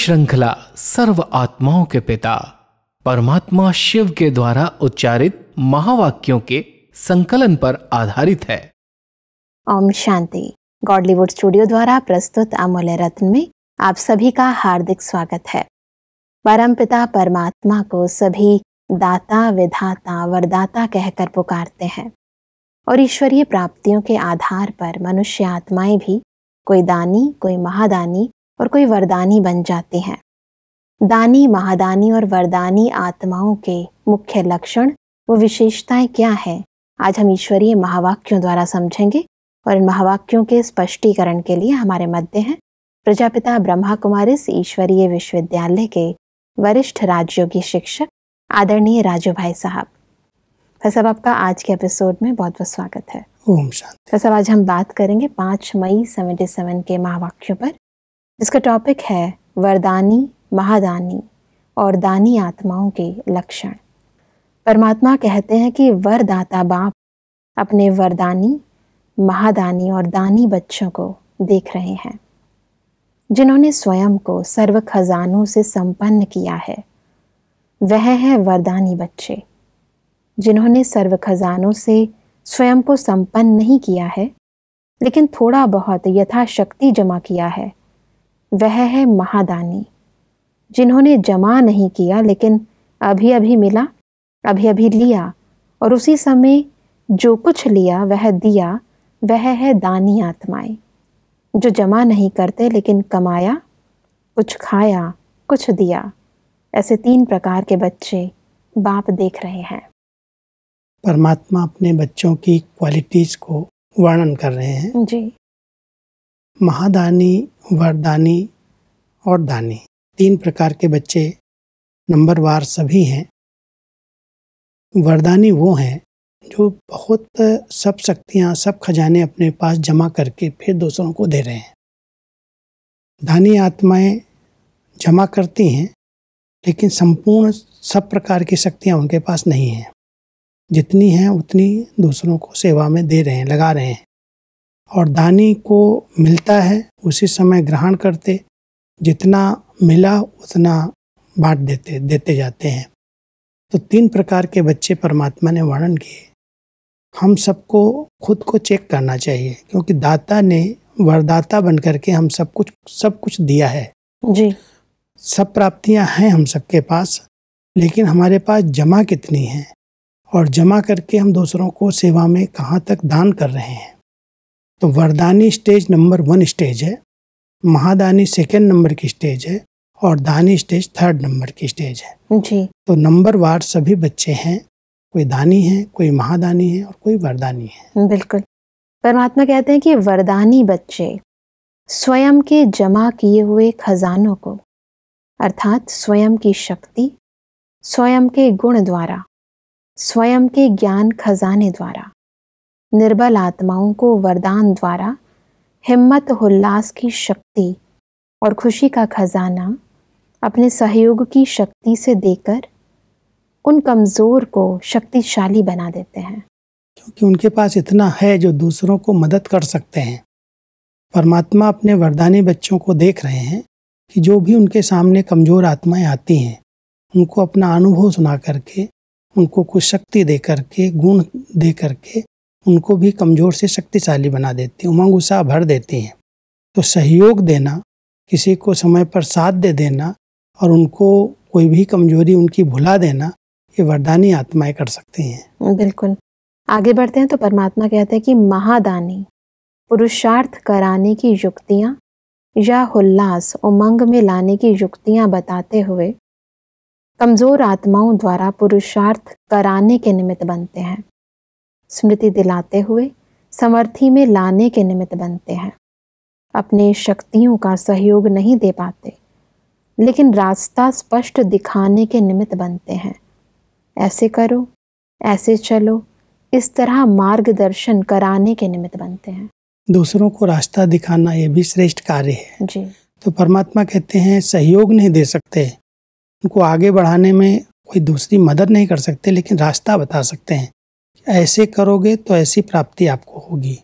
श्रृंखला सर्व आत्माओं के पिता परमात्मा शिव के द्वारा उच्चारित महावाक्यों के संकलन पर आधारित है ओम शांति गॉडलीवुड स्टूडियो द्वारा प्रस्तुत अमूल्य रत्न में आप सभी का हार्दिक स्वागत है परम पिता परमात्मा को सभी दाता विधाता वरदाता कहकर पुकारते हैं और ईश्वरीय प्राप्तियों के आधार पर मनुष्य आत्माएं भी कोई दानी कोई महादानी और कोई वरदानी बन जाते हैं दानी महादानी और वरदानी आत्माओं के मुख्य लक्षण व विशेषताएं क्या हैं आज हम ईश्वरीय महावाक्यों द्वारा समझेंगे और इन महावाक्यों के स्पष्टीकरण के लिए हमारे मध्य हैं प्रजापिता ब्रह्मा कुमारी ईश्वरीय विश्वविद्यालय के वरिष्ठ राजयोगी शिक्षक आदरणीय राजू भाई साहब सर आपका आज के एपिसोड में बहुत बहुत स्वागत है ओम शांति आज हम बात करेंगे पाँच मई सेवेंटी सेवन के महावाक्यों पर इसका टॉपिक है वरदानी महादानी और दानी आत्माओं के लक्षण परमात्मा कहते हैं कि वरदाता बाप अपने वरदानी महादानी और दानी बच्चों को देख रहे हैं जिन्होंने स्वयं को सर्व खजानों से संपन्न किया है वह है वरदानी बच्चे जिन्होंने सर्व खजानों से स्वयं को संपन्न नहीं किया है लेकिन थोड़ा बहुत यथाशक्ति जमा किया है वह है महादानी जिन्होंने जमा नहीं किया लेकिन अभी अभी मिला अभी अभी लिया और उसी समय जो कुछ लिया वह दिया वह है दानी आत्माएं जो जमा नहीं करते लेकिन कमाया कुछ खाया कुछ दिया ऐसे तीन प्रकार के बच्चे बाप देख रहे हैं परमात्मा अपने बच्चों की क्वालिटीज को वर्णन कर रहे हैं जी महादानी वरदानी और दानी तीन प्रकार के बच्चे नंबरवार सभी हैं वरदानी वो हैं जो बहुत सब शक्तियाँ सब खजाने अपने पास जमा करके फिर दूसरों को दे रहे हैं दानी आत्माएं जमा करती हैं लेकिन संपूर्ण सब प्रकार की शक्तियाँ उनके पास नहीं हैं जितनी हैं उतनी दूसरों को सेवा में दे रहे हैं लगा रहे हैं और दानी को मिलता है उसी समय ग्रहण करते जितना मिला उतना बांट देते देते जाते हैं तो तीन प्रकार के बच्चे परमात्मा ने वर्णन किए हम सबको खुद को चेक करना चाहिए क्योंकि दाता ने वरदाता बन करके हम सब कुछ सब कुछ दिया है जी सब प्राप्तियां हैं हम सबके पास लेकिन हमारे पास जमा कितनी है और जमा करके हम दूसरों को सेवा में कहाँ तक दान कर रहे हैं तो वरदानी स्टेज नंबर वन स्टेज है महादानी सेकेंड नंबर की स्टेज है और दानी स्टेज थर्ड नंबर की स्टेज है जी तो नंबर वार सभी बच्चे हैं कोई दानी है कोई महादानी है और कोई वरदानी है बिल्कुल परमात्मा कहते हैं कि वरदानी बच्चे स्वयं के जमा किए हुए खजानों को अर्थात स्वयं की शक्ति स्वयं के गुण द्वारा स्वयं के ज्ञान खजाने द्वारा निर्बल आत्माओं को वरदान द्वारा हिम्मत उल्लास की शक्ति और खुशी का खजाना अपने सहयोग की शक्ति से देकर उन कमज़ोर को शक्तिशाली बना देते हैं क्योंकि उनके पास इतना है जो दूसरों को मदद कर सकते हैं परमात्मा अपने वरदानी बच्चों को देख रहे हैं कि जो भी उनके सामने कमज़ोर आत्माएं आती हैं उनको अपना अनुभव सुना करके उनको कुछ शक्ति दे करके गुण दे करके उनको भी कमज़ोर से शक्तिशाली बना देती हैं उमंग उत्साह भर देती हैं तो सहयोग देना किसी को समय पर साथ दे देना और उनको कोई भी कमजोरी उनकी भुला देना ये वरदानी आत्माएं कर सकती हैं बिल्कुल आगे बढ़ते हैं तो परमात्मा कहते हैं कि महादानी पुरुषार्थ कराने की युक्तियाँ या उल्लास उमंग में लाने की युक्तियाँ बताते हुए कमज़ोर आत्माओं द्वारा पुरुषार्थ कराने के निमित्त बनते हैं स्मृति दिलाते हुए समर्थी में लाने के निमित्त बनते हैं अपने शक्तियों का सहयोग नहीं दे पाते लेकिन रास्ता स्पष्ट दिखाने के निमित्त बनते हैं ऐसे करो ऐसे चलो इस तरह मार्गदर्शन कराने के निमित्त बनते हैं दूसरों को रास्ता दिखाना यह भी श्रेष्ठ कार्य है जी तो परमात्मा कहते हैं सहयोग नहीं दे सकते उनको आगे बढ़ाने में कोई दूसरी मदद नहीं कर सकते लेकिन रास्ता बता सकते हैं ऐसे करोगे तो ऐसी प्राप्ति आपको होगी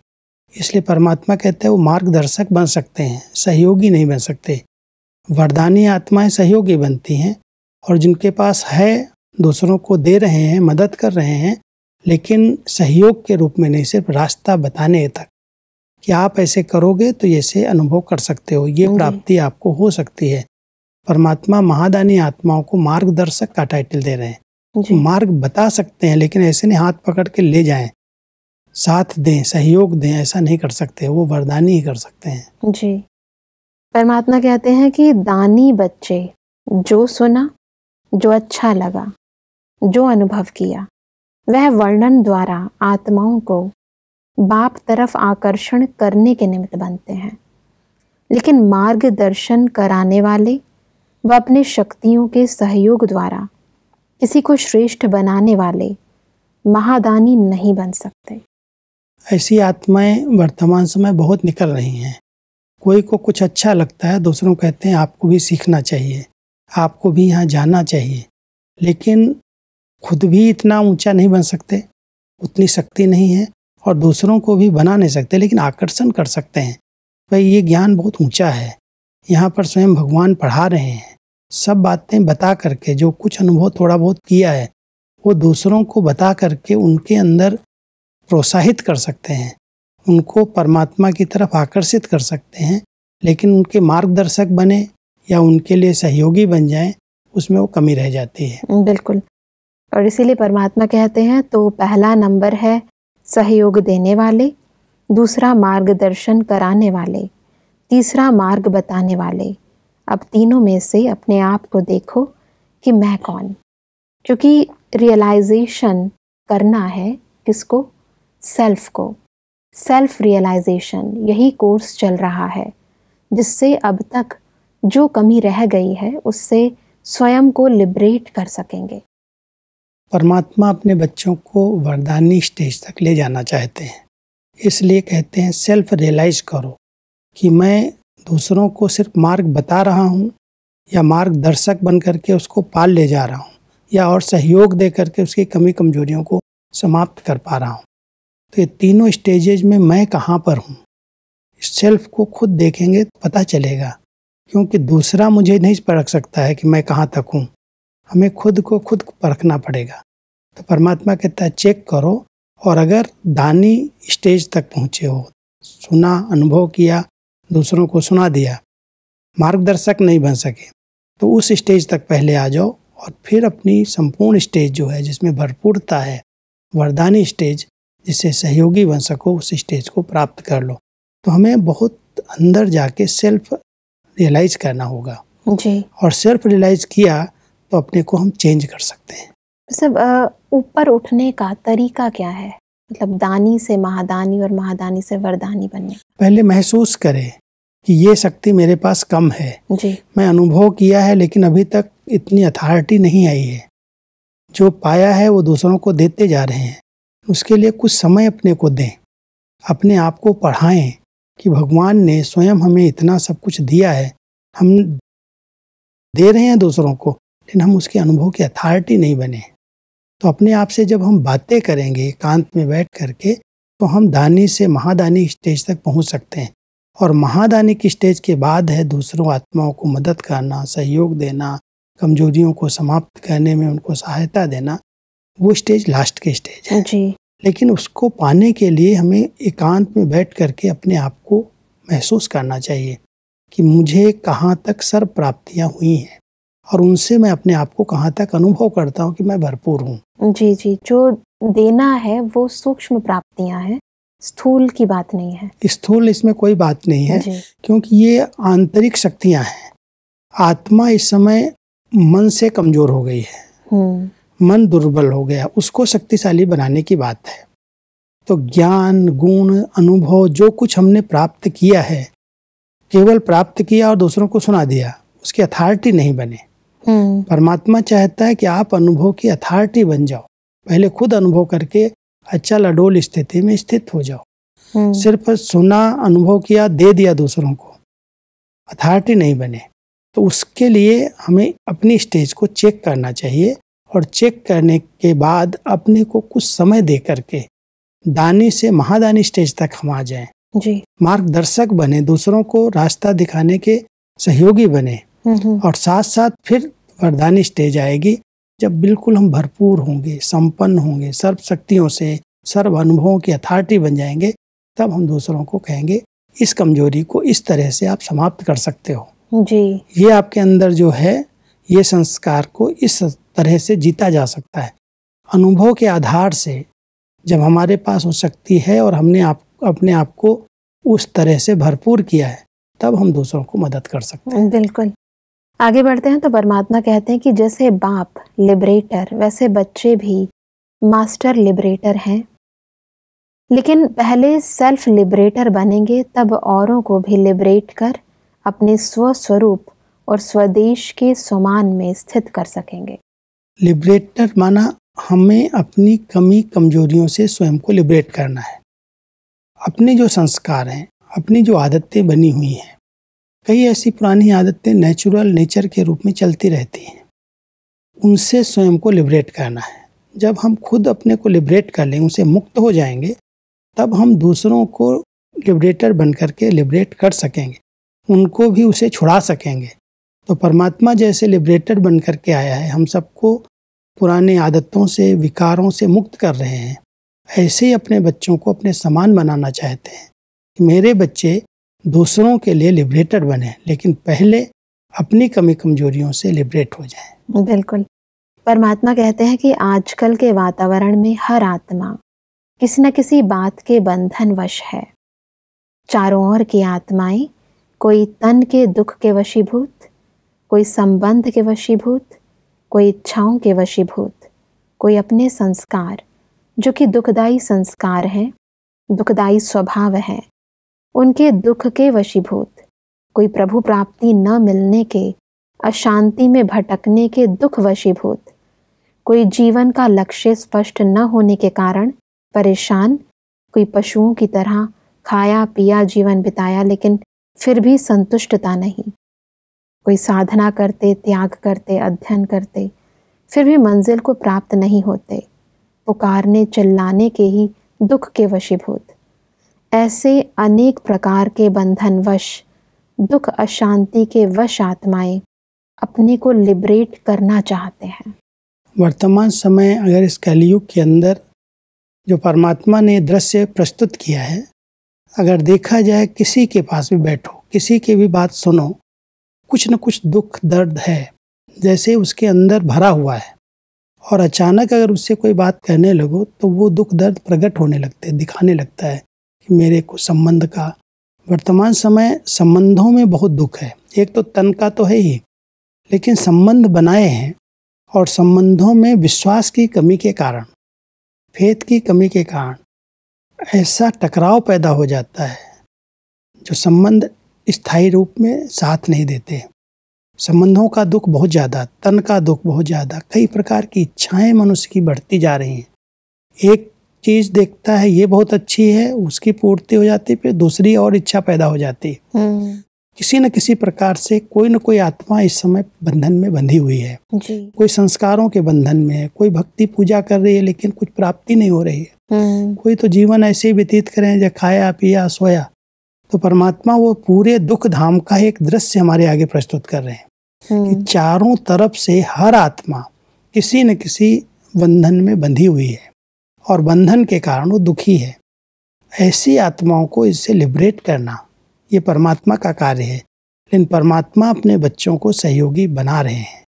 इसलिए परमात्मा कहते हैं वो मार्गदर्शक बन सकते हैं सहयोगी नहीं बन सकते वरदानी आत्माएं सहयोगी बनती हैं और जिनके पास है दूसरों को दे रहे हैं मदद कर रहे हैं लेकिन सहयोग के रूप में नहीं सिर्फ रास्ता बताने तक कि आप ऐसे करोगे तो ऐसे अनुभव कर सकते हो ये प्राप्ति आपको हो सकती है परमात्मा महादानी आत्माओं को मार्गदर्शक का टाइटल दे रहे हैं तो मार्ग बता सकते हैं लेकिन ऐसे नहीं हाथ पकड़ के ले जाएं साथ दें सहयोग दें ऐसा नहीं कर सकते वो वरदानी ही कर सकते हैं जी परमात्मा कहते हैं कि दानी बच्चे जो सुना जो अच्छा लगा जो अनुभव किया वह वर्णन द्वारा आत्माओं को बाप तरफ आकर्षण करने के निमित्त बनते हैं लेकिन मार्गदर्शन कराने वाले व अपने शक्तियों के सहयोग द्वारा किसी को श्रेष्ठ बनाने वाले महादानी नहीं बन सकते ऐसी आत्माएं वर्तमान समय बहुत निकल रही हैं कोई को कुछ अच्छा लगता है दूसरों कहते हैं आपको भी सीखना चाहिए आपको भी यहाँ जाना चाहिए लेकिन खुद भी इतना ऊंचा नहीं बन सकते उतनी शक्ति नहीं है और दूसरों को भी बना नहीं सकते लेकिन आकर्षण कर सकते हैं भाई ये ज्ञान बहुत ऊंचा है यहाँ पर स्वयं भगवान पढ़ा रहे हैं सब बातें बता करके जो कुछ अनुभव थोड़ा बहुत किया है वो दूसरों को बता करके उनके अंदर प्रोत्साहित कर सकते हैं उनको परमात्मा की तरफ आकर्षित कर सकते हैं लेकिन उनके मार्गदर्शक बने या उनके लिए सहयोगी बन जाएं उसमें वो कमी रह जाती है बिल्कुल और इसीलिए परमात्मा कहते हैं तो पहला नंबर है सहयोग देने वाले दूसरा मार्गदर्शन कराने वाले तीसरा मार्ग बताने वाले अब तीनों में से अपने आप को देखो कि मैं कौन क्योंकि रियलाइजेशन करना है किसको सेल्फ को सेल्फ रियलाइजेशन यही कोर्स चल रहा है जिससे अब तक जो कमी रह गई है उससे स्वयं को लिबरेट कर सकेंगे परमात्मा अपने बच्चों को वरदानी स्टेज तक ले जाना चाहते हैं इसलिए कहते हैं सेल्फ रियलाइज करो कि मैं दूसरों को सिर्फ मार्ग बता रहा हूँ या मार्गदर्शक बन करके उसको पाल ले जा रहा हूँ या और सहयोग दे करके उसकी कमी कमजोरियों को समाप्त कर पा रहा हूँ तो ये तीनों स्टेजेज में मैं कहाँ पर हूँ सेल्फ को खुद देखेंगे तो पता चलेगा क्योंकि दूसरा मुझे नहीं परख सकता है कि मैं कहाँ तक हूँ हमें खुद को खुद परखना पड़ेगा तो परमात्मा कहता है चेक करो और अगर दानी स्टेज तक पहुँचे हो सुना अनुभव किया दूसरों को सुना दिया मार्गदर्शक नहीं बन सके तो उस स्टेज तक पहले आ जाओ और फिर अपनी संपूर्ण स्टेज जो है जिसमें भरपूरता है वरदानी स्टेज जिससे सहयोगी बन सको उस स्टेज को प्राप्त कर लो तो हमें बहुत अंदर जाके सेल्फ रियलाइज करना होगा जी और सेल्फ रियलाइज किया तो अपने को हम चेंज कर सकते हैं सब ऊपर उठने का तरीका क्या है मतलब दानी से महादानी और महादानी से वरदानी बनने पहले महसूस करें कि ये शक्ति मेरे पास कम है जी मैं अनुभव किया है लेकिन अभी तक इतनी अथॉरिटी नहीं आई है जो पाया है वो दूसरों को देते जा रहे हैं उसके लिए कुछ समय अपने को दें अपने आप को पढ़ाएं कि भगवान ने स्वयं हमें इतना सब कुछ दिया है हम दे रहे हैं दूसरों को लेकिन हम उसके अनुभव की अथॉरिटी नहीं बने तो अपने आप से जब हम बातें करेंगे एकांत में बैठ करके तो हम दानी से महादानी स्टेज तक पहुंच सकते हैं और महादानी की स्टेज के बाद है दूसरों आत्माओं को मदद करना सहयोग देना कमजोरियों को समाप्त करने में उनको सहायता देना वो स्टेज लास्ट के स्टेज है जी। लेकिन उसको पाने के लिए हमें एकांत में बैठ करके अपने आप को महसूस करना चाहिए कि मुझे कहाँ तक सर्व प्राप्तियाँ हुई हैं और उनसे मैं अपने आप को कहाँ तक अनुभव करता हूँ कि मैं भरपूर हूँ जी जी जो देना है वो सूक्ष्म प्राप्तियाँ हैं स्थूल की बात नहीं है स्थूल इसमें कोई बात नहीं है क्योंकि ये आंतरिक शक्तियाँ हैं आत्मा इस समय मन से कमजोर हो गई है हम्म। मन दुर्बल हो गया उसको शक्तिशाली बनाने की बात है तो ज्ञान गुण अनुभव जो कुछ हमने प्राप्त किया है केवल प्राप्त किया और दूसरों को सुना दिया उसकी अथॉरिटी नहीं बने हम्म। परमात्मा चाहता है कि आप अनुभव की अथॉरिटी बन जाओ पहले खुद अनुभव करके अचल अच्छा अडोल स्थिति में स्थित हो जाओ हम्म। सिर्फ सुना अनुभव किया दे दिया दूसरों को अथॉरिटी नहीं बने तो उसके लिए हमें अपनी स्टेज को चेक करना चाहिए और चेक करने के बाद अपने को कुछ समय दे करके दानी से महादानी स्टेज तक हम आ जाएं जी मार्गदर्शक बने दूसरों को रास्ता दिखाने के सहयोगी बने और साथ साथ फिर वरदानी स्टेज आएगी जब बिल्कुल हम भरपूर होंगे संपन्न होंगे सर्व शक्तियों से सर्व अनुभवों की अथॉरिटी बन जाएंगे तब हम दूसरों को कहेंगे इस कमजोरी को इस तरह से आप समाप्त कर सकते हो जी ये आपके अंदर जो है ये संस्कार को इस तरह से जीता जा सकता है अनुभव के आधार से जब हमारे पास वो शक्ति है और हमने आप अपने आप को उस तरह से भरपूर किया है तब हम दूसरों को मदद कर सकते हैं बिल्कुल आगे बढ़ते हैं तो परमात्मा कहते हैं कि जैसे बाप लिबरेटर वैसे बच्चे भी मास्टर लिबरेटर हैं लेकिन पहले सेल्फ लिबरेटर बनेंगे तब औरों को भी लिबरेट कर अपने स्वस्वरूप और स्वदेश के समान में स्थित कर सकेंगे लिबरेटर माना हमें अपनी कमी कमजोरियों से स्वयं को लिबरेट करना है अपने जो संस्कार हैं अपनी जो आदतें बनी हुई हैं कई ऐसी पुरानी आदतें नेचुरल नेचर के रूप में चलती रहती हैं उनसे स्वयं को लिबरेट करना है जब हम खुद अपने को लिबरेट कर लें उनसे मुक्त हो जाएंगे तब हम दूसरों को लिबरेटर बन करके लिबरेट कर सकेंगे उनको भी उसे छुड़ा सकेंगे तो परमात्मा जैसे लिबरेटर बन करके आया है हम सबको पुराने आदतों से विकारों से मुक्त कर रहे हैं ऐसे ही अपने बच्चों को अपने समान बनाना चाहते हैं मेरे बच्चे दूसरों के लिए लिबरेटर बने लेकिन पहले अपनी कमी कमजोरियों से लिबरेट हो जाए बिल्कुल परमात्मा कहते हैं कि आजकल के वातावरण में हर आत्मा किसी न किसी बात के बंधन वश है चारों ओर की आत्माएं कोई तन के दुख के वशीभूत कोई संबंध के वशीभूत कोई इच्छाओं के वशीभूत कोई अपने संस्कार जो कि दुखदाई संस्कार हैं दुखदाई स्वभाव हैं उनके दुख के वशीभूत कोई प्रभु प्राप्ति न मिलने के अशांति में भटकने के दुख वशीभूत कोई जीवन का लक्ष्य स्पष्ट न होने के कारण परेशान कोई पशुओं की तरह खाया पिया जीवन बिताया लेकिन फिर भी संतुष्टता नहीं कोई साधना करते त्याग करते अध्ययन करते फिर भी मंजिल को प्राप्त नहीं होते पुकारने चिल्लाने के ही दुख के वशीभूत ऐसे अनेक प्रकार के बंधन वश दुख अशांति के वश आत्माएं अपने को लिबरेट करना चाहते हैं वर्तमान समय अगर इस कलयुग के अंदर जो परमात्मा ने दृश्य प्रस्तुत किया है अगर देखा जाए किसी के पास भी बैठो किसी की भी बात सुनो कुछ न कुछ दुख दर्द है जैसे उसके अंदर भरा हुआ है और अचानक अगर उससे कोई बात कहने लगो तो वो दुख दर्द प्रकट होने लगते दिखाने लगता है कि मेरे को संबंध का वर्तमान समय संबंधों में बहुत दुख है एक तो तन का तो है ही लेकिन संबंध बनाए हैं और संबंधों में विश्वास की कमी के कारण फेत की कमी के कारण ऐसा टकराव पैदा हो जाता है जो संबंध स्थायी रूप में साथ नहीं देते संबंधों का दुख बहुत ज़्यादा तन का दुख बहुत ज़्यादा कई प्रकार की इच्छाएं मनुष्य की बढ़ती जा रही हैं एक चीज़ देखता है ये बहुत अच्छी है उसकी पूर्ति हो जाती है फिर दूसरी और इच्छा पैदा हो जाती है हम्म। किसी न किसी प्रकार से कोई न कोई आत्मा इस समय बंधन में बंधी हुई है जी। कोई संस्कारों के बंधन में है कोई भक्ति पूजा कर रही है लेकिन कुछ प्राप्ति नहीं हो रही है हम्म। कोई तो जीवन ऐसे ही व्यतीत करें जब खाया पिया सोया तो परमात्मा वो पूरे दुख धाम का एक दृश्य हमारे आगे प्रस्तुत कर रहे हैं कि हम्म। चारों तरफ से हर आत्मा किसी न किसी बंधन में बंधी हुई है और बंधन के कारण वो दुखी है ऐसी आत्माओं को इससे लिबरेट करना ये परमात्मा का कार्य है लेकिन परमात्मा अपने बच्चों को सहयोगी बना रहे हैं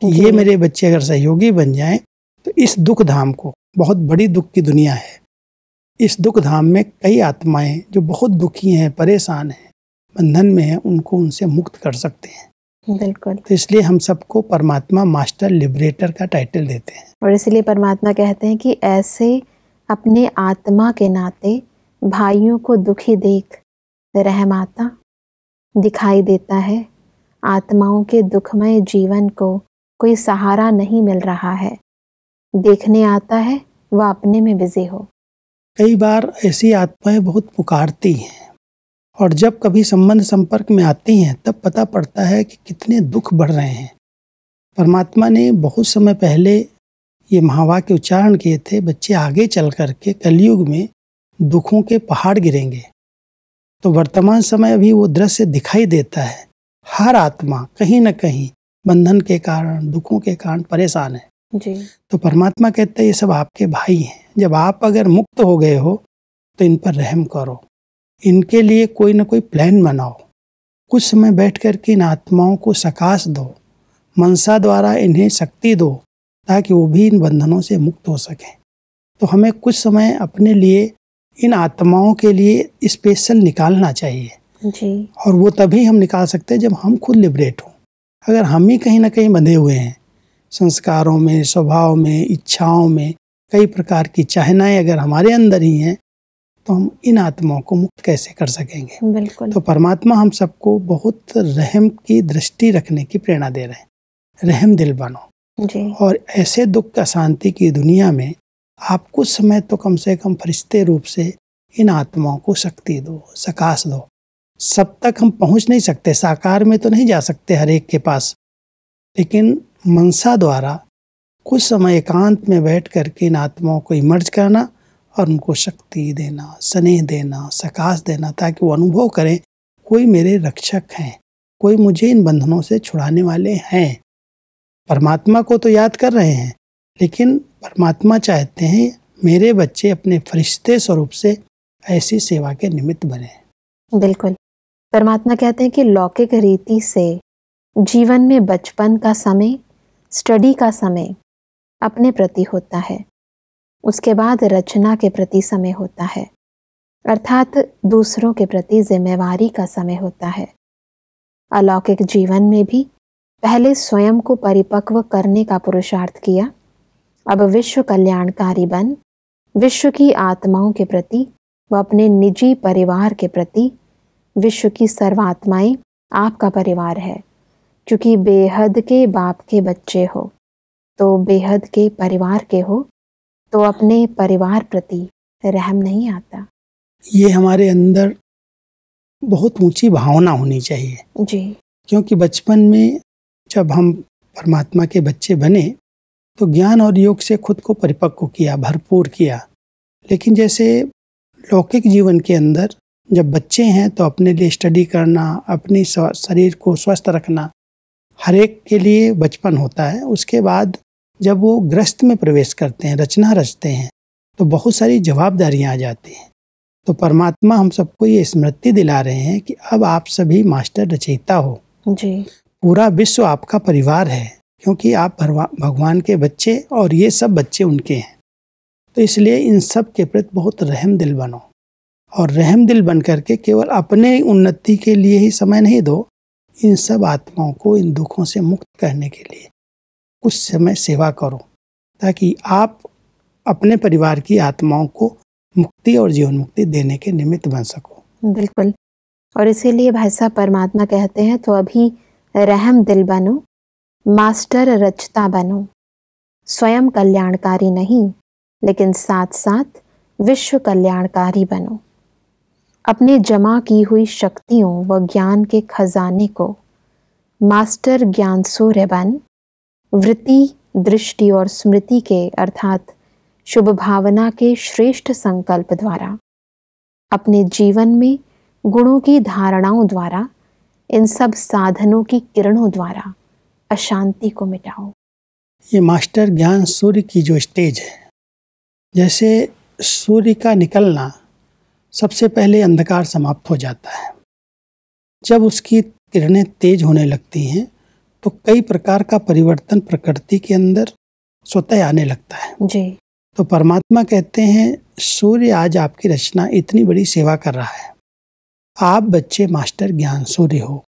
कि ये मेरे बच्चे अगर सहयोगी बन जाएं तो इस दुख धाम को बहुत बड़ी दुख की दुनिया है इस दुख धाम में कई आत्माएं जो बहुत दुखी हैं परेशान हैं बंधन में हैं उनको उनसे मुक्त कर सकते हैं बिल्कुल तो इसलिए हम सबको परमात्मा मास्टर लिबरेटर का टाइटल देते हैं और इसलिए परमात्मा कहते हैं कि ऐसे अपने आत्मा के नाते भाइयों को दुखी देख रहमाता दिखाई देता है आत्माओं के दुखमय जीवन को कोई सहारा नहीं मिल रहा है देखने आता है वह अपने में बिजी हो कई बार ऐसी आत्माएं बहुत पुकारती हैं और जब कभी संबंध संपर्क में आती हैं तब पता पड़ता है कि कितने दुख बढ़ रहे हैं परमात्मा ने बहुत समय पहले ये महावाक्य उच्चारण किए थे बच्चे आगे चल कर के कलयुग में दुखों के पहाड़ गिरेंगे तो वर्तमान समय अभी वो दृश्य दिखाई देता है हर आत्मा कहीं ना कहीं बंधन के कारण दुखों के कारण परेशान है जी। तो परमात्मा कहते हैं ये सब आपके भाई हैं जब आप अगर मुक्त हो गए हो तो इन पर रहम करो इनके लिए कोई ना कोई प्लान बनाओ कुछ समय बैठ कर के इन आत्माओं को सकाश दो मनसा द्वारा इन्हें शक्ति दो ताकि वो भी इन बंधनों से मुक्त हो सकें तो हमें कुछ समय अपने लिए इन आत्माओं के लिए स्पेशल निकालना चाहिए जी और वो तभी हम निकाल सकते हैं जब हम खुद लिबरेट हों अगर हम ही कहीं ना कहीं बंधे हुए हैं संस्कारों में स्वभाव में इच्छाओं में कई प्रकार की चाहनाएं अगर हमारे अंदर ही हैं तो हम इन आत्माओं को मुक्त कैसे कर सकेंगे बिल्कुल तो परमात्मा हम सबको बहुत रहम की दृष्टि रखने की प्रेरणा दे रहे हैं रहम दिल बनो जी। और ऐसे दुख अशांति की दुनिया में आप कुछ समय तो कम से कम फरिश्ते रूप से इन आत्माओं को शक्ति दो सकाश दो सब तक हम पहुंच नहीं सकते साकार में तो नहीं जा सकते हर एक के पास लेकिन मनसा द्वारा कुछ समय एकांत में बैठ करके इन आत्माओं को इमर्ज करना और उनको शक्ति देना स्नेह देना सकाश देना ताकि वो अनुभव करें कोई मेरे रक्षक हैं कोई मुझे इन बंधनों से छुड़ाने वाले हैं परमात्मा को तो याद कर रहे हैं लेकिन परमात्मा चाहते हैं मेरे बच्चे अपने फरिश्ते स्वरूप से ऐसी सेवा के निमित्त बने बिल्कुल परमात्मा कहते हैं कि लौकिक रीति से जीवन में बचपन का समय स्टडी का समय अपने प्रति होता है उसके बाद रचना के प्रति समय होता है अर्थात दूसरों के प्रति जिम्मेवारी का समय होता है अलौकिक जीवन में भी पहले स्वयं को परिपक्व करने का पुरुषार्थ किया अब विश्व कल्याणकारी बन विश्व की आत्माओं के प्रति व अपने निजी परिवार के प्रति विश्व की सर्वात्माएं आपका परिवार है क्योंकि बेहद के बाप के बच्चे हो तो बेहद के परिवार के हो तो अपने परिवार प्रति रहम नहीं आता ये हमारे अंदर बहुत ऊंची भावना होनी चाहिए जी क्योंकि बचपन में जब हम परमात्मा के बच्चे बने तो ज्ञान और योग से खुद को परिपक्व किया भरपूर किया लेकिन जैसे लौकिक जीवन के अंदर जब बच्चे हैं तो अपने लिए स्टडी करना अपने शरीर को स्वस्थ रखना हर एक के लिए बचपन होता है उसके बाद जब वो ग्रस्त में प्रवेश करते हैं रचना रचते हैं तो बहुत सारी जवाबदारियाँ आ जाती हैं तो परमात्मा हम सबको ये स्मृति दिला रहे हैं कि अब आप सभी मास्टर रचयिता हो जी पूरा विश्व आपका परिवार है क्योंकि आप भगवान के बच्चे और ये सब बच्चे उनके हैं तो इसलिए इन सब के प्रति बहुत रहम दिल बनो और रहम दिल बन करके केवल अपने उन्नति के लिए ही समय नहीं दो इन सब आत्माओं को इन दुखों से मुक्त करने के लिए उस समय सेवा करो ताकि आप अपने परिवार की आत्माओं को मुक्ति और जीवन मुक्ति देने के निमित्त बन सको बिल्कुल और इसीलिए भाई साहब परमात्मा कहते हैं तो अभी रहम दिल बनो मास्टर रचता बनो स्वयं कल्याणकारी नहीं लेकिन साथ साथ विश्व कल्याणकारी बनो अपने जमा की हुई शक्तियों व ज्ञान के खजाने को मास्टर ज्ञान सूर्य बन वृत्ति दृष्टि और स्मृति के अर्थात शुभ भावना के श्रेष्ठ संकल्प द्वारा अपने जीवन में गुणों की धारणाओं द्वारा इन सब साधनों की किरणों द्वारा अशांति को मिटाओ ये मास्टर ज्ञान सूर्य की जो स्टेज है जैसे सूर्य का निकलना सबसे पहले अंधकार समाप्त हो जाता है जब उसकी किरणें तेज होने लगती हैं तो कई प्रकार का परिवर्तन प्रकृति के अंदर स्वतः आने लगता है जी तो परमात्मा कहते हैं सूर्य आज आपकी रचना इतनी बड़ी सेवा कर रहा है आप बच्चे मास्टर ज्ञान सूर्य हो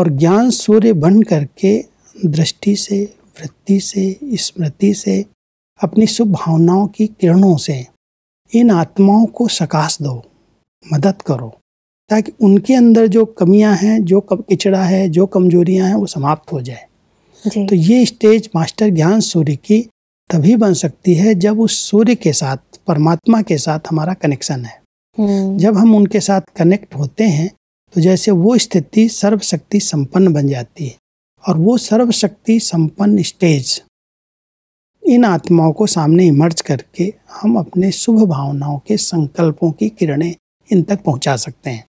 और ज्ञान सूर्य बन करके दृष्टि से वृत्ति से स्मृति से अपनी शुभ भावनाओं की किरणों से इन आत्माओं को सकाश दो मदद करो ताकि उनके अंदर जो कमियां हैं जो किचड़ा है जो कमजोरियां हैं वो समाप्त हो जाए तो ये स्टेज मास्टर ज्ञान सूर्य की तभी बन सकती है जब उस सूर्य के साथ परमात्मा के साथ हमारा कनेक्शन है हम्म। जब हम उनके साथ कनेक्ट होते हैं तो जैसे वो स्थिति सर्वशक्ति संपन्न बन जाती है और वो सर्वशक्ति संपन्न स्टेज इन आत्माओं को सामने इमर्ज करके हम अपने शुभ भावनाओं के संकल्पों की किरणें इन तक पहुंचा सकते हैं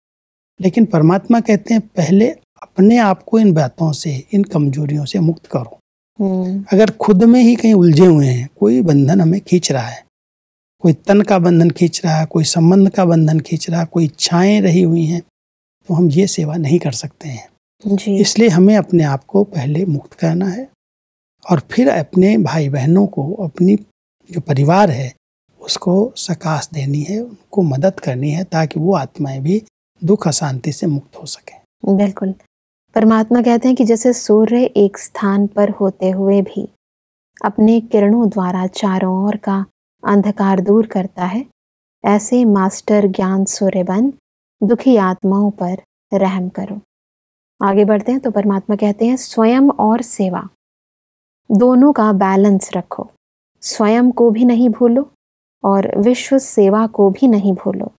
लेकिन परमात्मा कहते हैं पहले अपने आप को इन बातों से इन कमजोरियों से मुक्त करो हम्म। अगर खुद में ही कहीं उलझे हुए हैं कोई बंधन हमें खींच रहा है कोई तन का बंधन खींच रहा है कोई संबंध का बंधन खींच रहा है कोई इच्छाएं रही हुई हैं तो हम ये सेवा नहीं कर सकते हैं इसलिए हमें अपने आप को पहले मुक्त करना है और फिर अपने भाई बहनों को अपनी जो परिवार है उसको सकाश देनी है उनको मदद करनी है ताकि वो आत्माएं भी दुख अशांति से मुक्त हो सके बिल्कुल परमात्मा कहते हैं कि जैसे सूर्य एक स्थान पर होते हुए भी अपने किरणों द्वारा चारों ओर का अंधकार दूर करता है ऐसे मास्टर ज्ञान बन दुखी आत्माओं पर रहम करो आगे बढ़ते हैं तो परमात्मा कहते हैं स्वयं और सेवा दोनों का बैलेंस रखो स्वयं को भी नहीं भूलो और विश्व सेवा को भी नहीं भूलो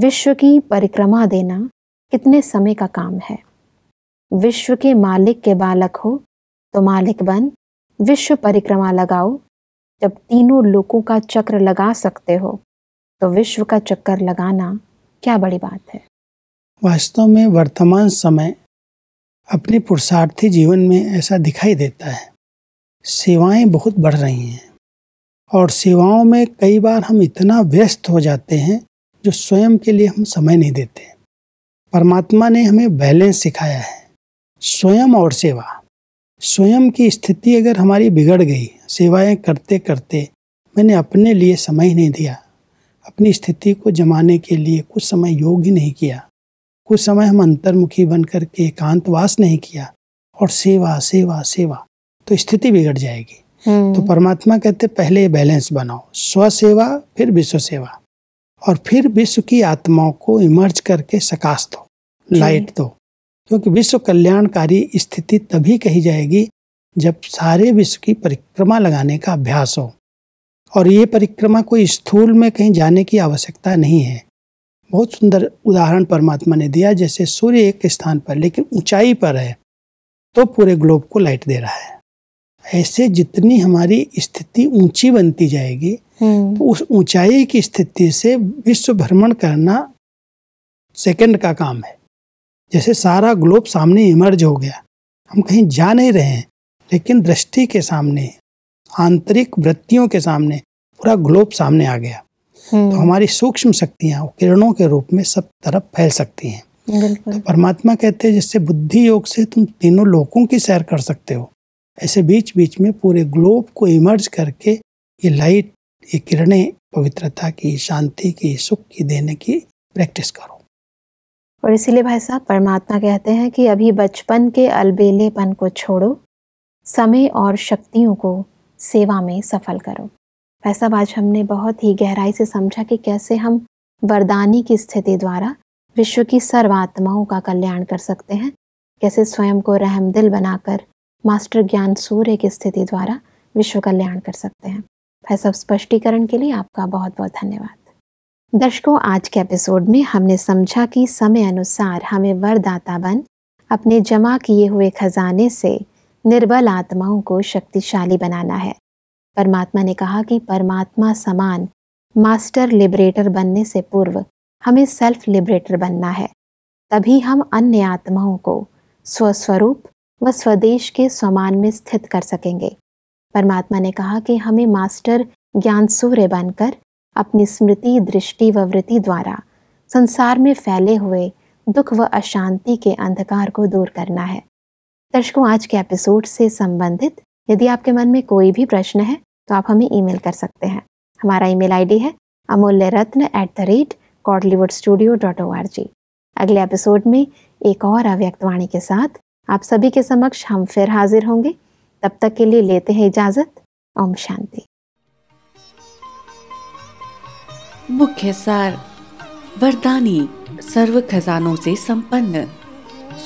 विश्व की परिक्रमा देना कितने समय का काम है विश्व के मालिक के बालक हो तो मालिक बन विश्व परिक्रमा लगाओ जब तीनों लोगों का चक्र लगा सकते हो तो विश्व का चक्कर लगाना क्या बड़ी बात है वास्तव में वर्तमान समय अपने पुरुषार्थी जीवन में ऐसा दिखाई देता है सेवाएं बहुत बढ़ रही हैं और सेवाओं में कई बार हम इतना व्यस्त हो जाते हैं जो स्वयं के लिए हम समय नहीं देते परमात्मा ने हमें बैलेंस सिखाया है स्वयं और सेवा स्वयं की स्थिति अगर हमारी बिगड़ गई सेवाएं करते करते मैंने अपने लिए समय ही नहीं दिया अपनी स्थिति को जमाने के लिए कुछ समय योग ही नहीं किया कुछ समय हम अंतर्मुखी बन करके एकांतवास नहीं किया और सेवा सेवा सेवा तो स्थिति बिगड़ जाएगी हम्म। तो परमात्मा कहते पहले बैलेंस बनाओ स्व सेवा फिर विश्व सेवा और फिर विश्व की आत्माओं को इमर्ज करके सकाश दो लाइट दो क्योंकि विश्व कल्याणकारी स्थिति तभी कही जाएगी जब सारे विश्व की परिक्रमा लगाने का अभ्यास हो और ये परिक्रमा कोई स्थूल में कहीं जाने की आवश्यकता नहीं है बहुत सुंदर उदाहरण परमात्मा ने दिया जैसे सूर्य एक स्थान पर लेकिन ऊंचाई पर है तो पूरे ग्लोब को लाइट दे रहा है ऐसे जितनी हमारी स्थिति ऊंची बनती जाएगी हम्म। तो उस ऊंचाई की स्थिति से विश्व भ्रमण करना सेकंड का काम है जैसे सारा ग्लोब सामने इमर्ज हो गया हम कहीं जा नहीं रहे हैं लेकिन दृष्टि के सामने आंतरिक वृत्तियों के सामने पूरा ग्लोब सामने आ गया हम्म। तो हमारी सूक्ष्म शक्तियाँ किरणों के रूप में सब तरफ फैल सकती हैं तो परमात्मा कहते हैं जिससे बुद्धि योग से तुम तीनों लोकों की सैर कर सकते हो ऐसे बीच बीच में पूरे ग्लोब को इमर्ज करके ये लाइट ये किरणें पवित्रता की शांति की सुख की देने की प्रैक्टिस करो और इसीलिए भाई साहब परमात्मा कहते हैं कि अभी बचपन के अलबेलेपन को छोड़ो समय और शक्तियों को सेवा में सफल करो भाई साहब आज हमने बहुत ही गहराई से समझा कि कैसे हम वरदानी की स्थिति द्वारा विश्व की सर्व आत्माओं का कल्याण कर सकते हैं कैसे स्वयं को रहम दिल बनाकर मास्टर ज्ञान सूर्य की स्थिति द्वारा विश्व कल्याण कर सकते हैं यह सब स्पष्टीकरण के लिए आपका बहुत बहुत धन्यवाद दर्शकों आज के एपिसोड में हमने समझा कि समय अनुसार हमें वरदाता बन अपने जमा किए हुए खजाने से निर्बल आत्माओं को शक्तिशाली बनाना है परमात्मा ने कहा कि परमात्मा समान मास्टर लिबरेटर बनने से पूर्व हमें सेल्फ लिबरेटर बनना है तभी हम अन्य आत्माओं को स्वस्वरूप व स्वदेश के समान में स्थित कर सकेंगे परमात्मा ने कहा कि हमें मास्टर ज्ञान सूर्य बनकर अपनी स्मृति दृष्टि व वृत्ति द्वारा संसार में फैले हुए दुख व अशांति के अंधकार को दूर करना है दर्शकों आज के एपिसोड से संबंधित यदि आपके मन में कोई भी प्रश्न है तो आप हमें ईमेल कर सकते हैं हमारा ईमेल आईडी है Amulya Ratna at the rate Godlywood studio dot O R G अगले एपिसोड में एक और अव्यक्तवाणी के साथ आप सभी के समक्ष हम फिर हाजिर होंगे तब तक के लिए लेते हैं इजाज़त ओम शांति मुख्य सार वरदानी सर्व खजानों से संपन्न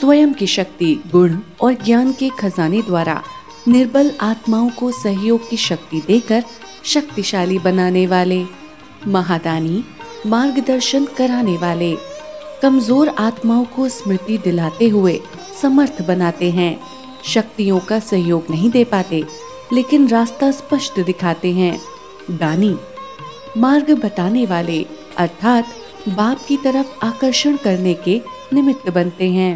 स्वयं की शक्ति गुण और ज्ञान के खजाने द्वारा निर्बल आत्माओं को सहयोग की शक्ति देकर शक्तिशाली बनाने वाले महादानी मार्गदर्शन कराने वाले कमजोर आत्माओं को स्मृति दिलाते हुए समर्थ बनाते हैं शक्तियों का सहयोग नहीं दे पाते लेकिन रास्ता स्पष्ट दिखाते हैं दानी मार्ग बताने वाले अर्थात बाप की तरफ आकर्षण करने के निमित्त बनते हैं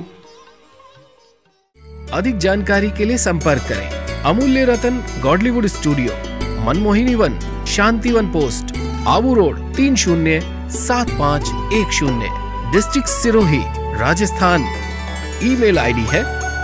अधिक जानकारी के लिए संपर्क करें Amulya Ratan Godlywood studio Manmohini Van Shanti Van post Abu road तीन शून्य सात पाँच एक शून्य district Sirohi Rajasthan email ID है